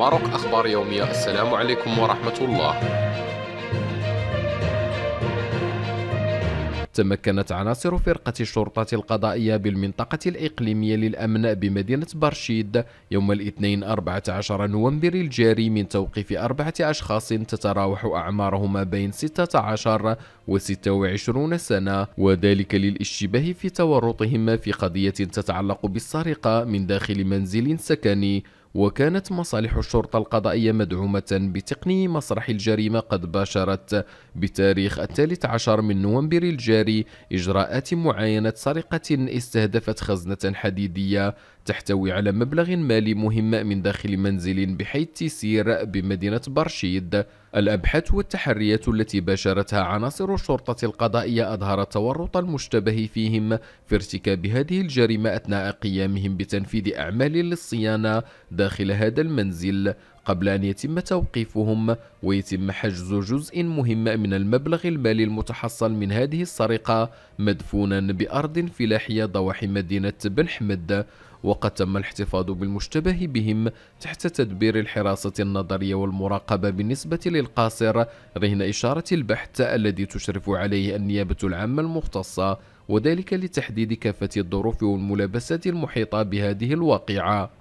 ماروك أخبار يومية السلام عليكم ورحمة الله تمكنت عناصر فرقة الشرطة القضائية بالمنطقة الإقليمية للأمن بمدينة برشيد يوم الاثنين 14 نوفمبر الجاري من توقيف أربعة أشخاص تتراوح أعمارهما بين 16 و 26 سنة وذلك للاشتباه في تورطهما في قضية تتعلق بالسرقة من داخل منزل سكني وكانت مصالح الشرطة القضائية مدعومة بتقني مسرح الجريمة قد باشرت بتاريخ الثالث عشر من نوفمبر الجاري إجراءات معاينة سرقة استهدفت خزنة حديدية تحتوي على مبلغ مالي مهم من داخل منزل بحيث تسير بمدينة برشيد الأبحاث والتحريات التي باشرتها عناصر الشرطة القضائية أظهرت تورط المشتبه فيهم في ارتكاب هذه الجريمة أثناء قيامهم بتنفيذ أعمال للصيانة داخل هذا المنزل قبل أن يتم توقيفهم ويتم حجز جزء مهم من المبلغ المالي المتحصل من هذه السرقة مدفونا بأرض فلاحية ضواحي مدينة بن حمد وقد تم الاحتفاظ بالمشتبه بهم تحت تدبير الحراسة النظرية والمراقبة بالنسبة للقاصر رهن إشارة البحث الذي تشرف عليه النيابة العامة المختصة وذلك لتحديد كافة الظروف والملابسات المحيطة بهذه الواقعة